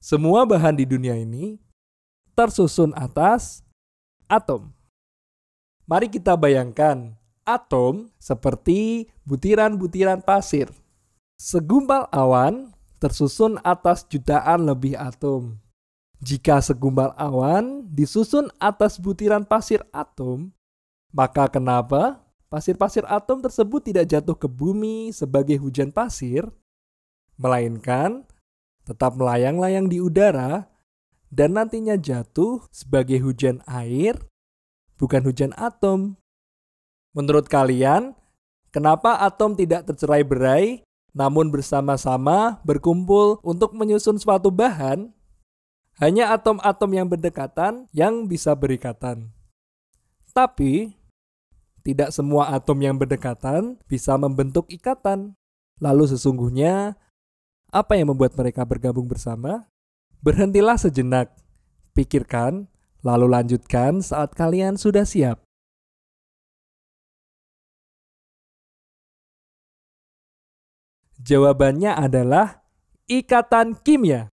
Semua bahan di dunia ini tersusun atas atom. Mari kita bayangkan atom seperti butiran-butiran pasir. Segumpal awan tersusun atas jutaan lebih atom. Jika segumpal awan disusun atas butiran pasir atom, maka kenapa pasir-pasir atom tersebut tidak jatuh ke bumi sebagai hujan pasir, melainkan tetap melayang-layang di udara dan nantinya jatuh sebagai hujan air, bukan hujan atom. Menurut kalian, kenapa atom tidak tercerai berai namun bersama-sama berkumpul untuk menyusun suatu bahan? Hanya atom-atom yang berdekatan yang bisa berikatan. Tapi, tidak semua atom yang berdekatan bisa membentuk ikatan. Lalu sesungguhnya apa yang membuat mereka bergabung bersama? Berhentilah sejenak, pikirkan, lalu lanjutkan saat kalian sudah siap. Jawabannya adalah ikatan kimia.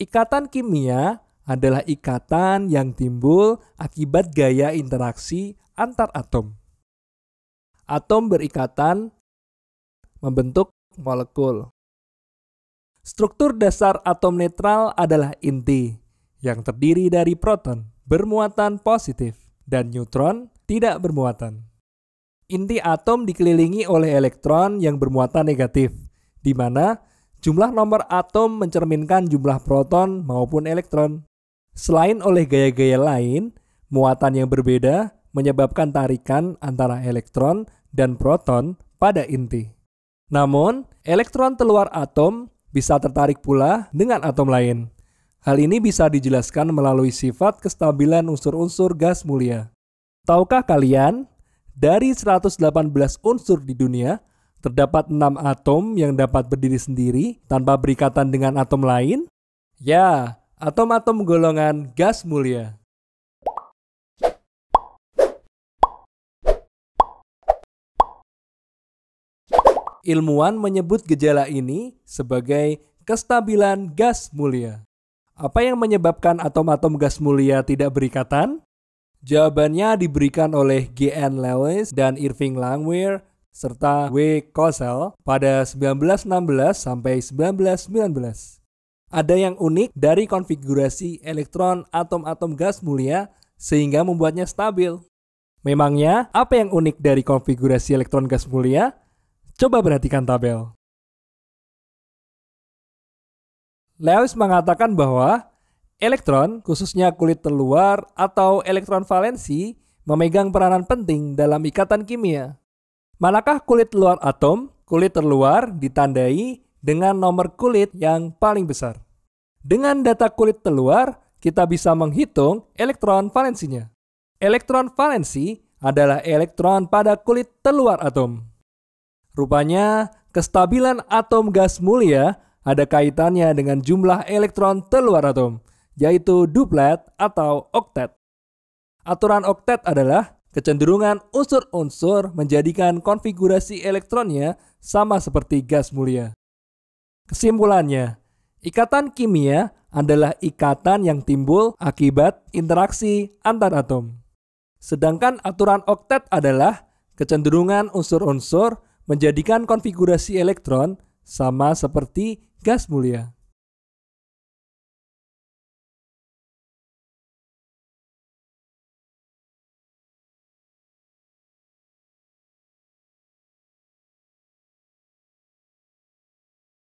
Ikatan kimia adalah ikatan yang timbul akibat gaya interaksi antar atom. Atom berikatan membentuk molekul. Struktur dasar atom netral adalah inti yang terdiri dari proton bermuatan positif dan neutron tidak bermuatan. Inti atom dikelilingi oleh elektron yang bermuatan negatif, di mana jumlah nomor atom mencerminkan jumlah proton maupun elektron. Selain oleh gaya-gaya lain, muatan yang berbeda menyebabkan tarikan antara elektron dan proton pada inti. Namun, elektron keluar atom bisa tertarik pula dengan atom lain. Hal ini bisa dijelaskan melalui sifat kestabilan unsur-unsur gas mulia. Tahukah kalian, dari 118 unsur di dunia, terdapat 6 atom yang dapat berdiri sendiri tanpa berikatan dengan atom lain? Ya, atom-atom golongan gas mulia. Ilmuwan menyebut gejala ini sebagai kestabilan gas mulia. Apa yang menyebabkan atom-atom gas mulia tidak berikatan? Jawabannya diberikan oleh G.N. Lewis dan Irving Langmuir serta W. Kossel pada 1916 sampai 1919. Ada yang unik dari konfigurasi elektron atom-atom gas mulia sehingga membuatnya stabil. Memangnya, apa yang unik dari konfigurasi elektron gas mulia? Coba perhatikan tabel. Lewis mengatakan bahwa elektron, khususnya kulit terluar atau elektron valensi, memegang peranan penting dalam ikatan kimia. Manakah kulit luar atom? Kulit terluar ditandai dengan nomor kulit yang paling besar. Dengan data kulit terluar, kita bisa menghitung elektron valensinya. Elektron valensi adalah elektron pada kulit terluar atom. Rupanya, kestabilan atom gas mulia ada kaitannya dengan jumlah elektron terluar atom, yaitu duplet atau oktet. Aturan oktet adalah kecenderungan unsur-unsur menjadikan konfigurasi elektronnya sama seperti gas mulia. Kesimpulannya, ikatan kimia adalah ikatan yang timbul akibat interaksi antar atom. Sedangkan aturan oktet adalah kecenderungan unsur-unsur menjadikan konfigurasi elektron sama seperti gas mulia.